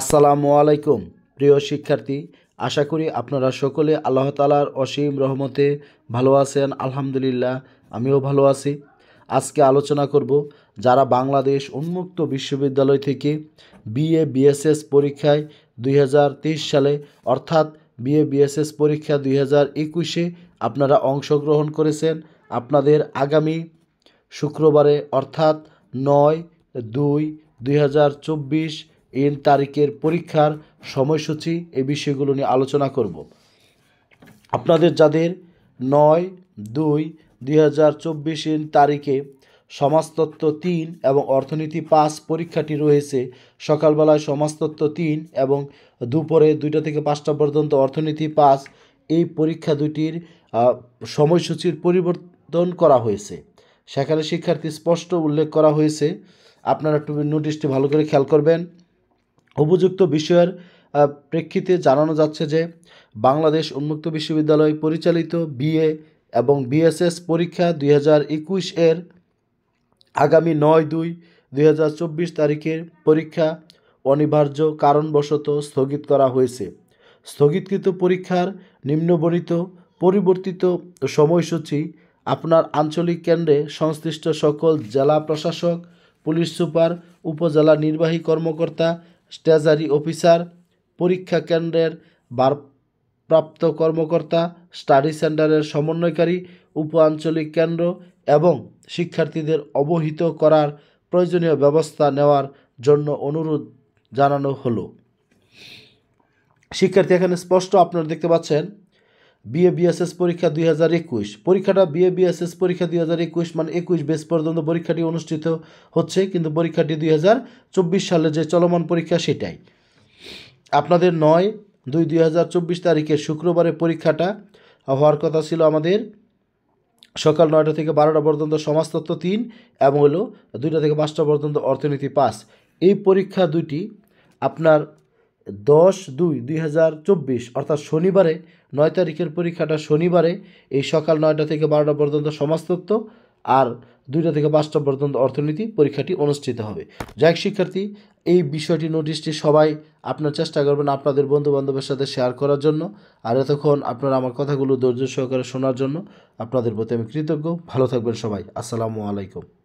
আসসালামু আলাইকুম প্রিয় শিক্ষার্থী আশা করি আপনারা সকলে আল্লাহ তালার অসীম রহমতে ভালো আছেন আলহামদুলিল্লাহ আমিও ভালো আছি আজকে আলোচনা করব যারা বাংলাদেশ উন্মুক্ত বিশ্ববিদ্যালয় থেকে বিএ বিএসএস পরীক্ষায় দুই সালে অর্থাৎ বিএ বিএসএস পরীক্ষা দুই হাজার একুশে আপনারা অংশগ্রহণ করেছেন আপনাদের আগামী শুক্রবারে অর্থাৎ নয় দুই দুই এন তারিখের পরীক্ষার সময়সূচি এই বিষয়গুলো নিয়ে আলোচনা করব আপনাদের যাদের নয় দুই দুই হাজার চব্বিশ এন তারিখে সমাজতত্ত্ব তিন এবং অর্থনীতি পাঁচ পরীক্ষাটি রয়েছে সকালবেলায় সমাজতত্ত্ব তিন এবং দুপুরে দুইটা থেকে পাঁচটা পর্যন্ত অর্থনীতি পাঁচ এই পরীক্ষা দুটির সময়সূচির পরিবর্তন করা হয়েছে সেখানে শিক্ষার্থী স্পষ্ট উল্লেখ করা হয়েছে আপনারা একটু নোটিশটি ভালো করে খেয়াল করবেন উপযুক্ত বিষয়ের প্রেক্ষিতে জানানো যাচ্ছে যে বাংলাদেশ উন্মুক্ত বিশ্ববিদ্যালয় পরিচালিত বিএ এবং বিএসএস পরীক্ষা দুই এর আগামী নয় দুই দুই তারিখের পরীক্ষা অনিবার্য কারণবশত স্থগিত করা হয়েছে স্থগিতকৃত পরীক্ষার নিম্নবর্ণিত পরিবর্তিত সময়সূচি আপনার আঞ্চলিক কেন্দ্রে সংশ্লিষ্ট সকল জেলা প্রশাসক পুলিশ সুপার উপজেলা নির্বাহী কর্মকর্তা স্টেজারি অফিসার পরীক্ষা কেন্দ্রের ভারপ্রাপ্ত কর্মকর্তা স্টাডি সেন্টারের সমন্বয়কারী উপ আঞ্চলিক কেন্দ্র এবং শিক্ষার্থীদের অবহিত করার প্রয়োজনীয় ব্যবস্থা নেওয়ার জন্য অনুরোধ জানানো হলো শিক্ষার্থী এখানে স্পষ্ট আপনারা দেখতে পাচ্ছেন বিএ বিএসএস পরীক্ষা দুই হাজার একুশ পরীক্ষাটা বিএ বিএসএস পরীক্ষা দুই হাজার একুশ মানে একুশ বেস পর্যন্ত পরীক্ষাটি অনুষ্ঠিত হচ্ছে কিন্তু পরীক্ষাটি দুই হাজার চব্বিশ সালে যে চলমান পরীক্ষা সেটাই আপনাদের নয় দুই দুই হাজার চব্বিশ তারিখে শুক্রবারে পরীক্ষাটা হওয়ার কথা ছিল আমাদের সকাল নয়টা থেকে বারোটা পর্যন্ত সমাজতত্ত্ব তিন এবং হলো দুইটা থেকে পাঁচটা পর্যন্ত অর্থনীতি পাস এই পরীক্ষা দুটি আপনার দশ দুই দুই হাজার চব্বিশ অর্থাৎ শনিবারে নয় তারিখের পরীক্ষাটা শনিবারে এই সকাল নয়টা থেকে বারোটা পর্যন্ত সমাজতত্ত্ব আর দুইটা থেকে পাঁচটা পর্যন্ত অর্থনীতি পরীক্ষাটি অনুষ্ঠিত হবে যাই শিক্ষার্থী এই বিষয়টি নোটিশটি সবাই আপনার চেষ্টা করবেন আপনাদের বন্ধুবান্ধবের সাথে শেয়ার করার জন্য আর এতক্ষণ আপনারা আমার কথাগুলো ধৈর্য সহকারে শোনার জন্য আপনাদের প্রতি আমি কৃতজ্ঞ ভালো থাকবেন সবাই আসসালামু আলাইকুম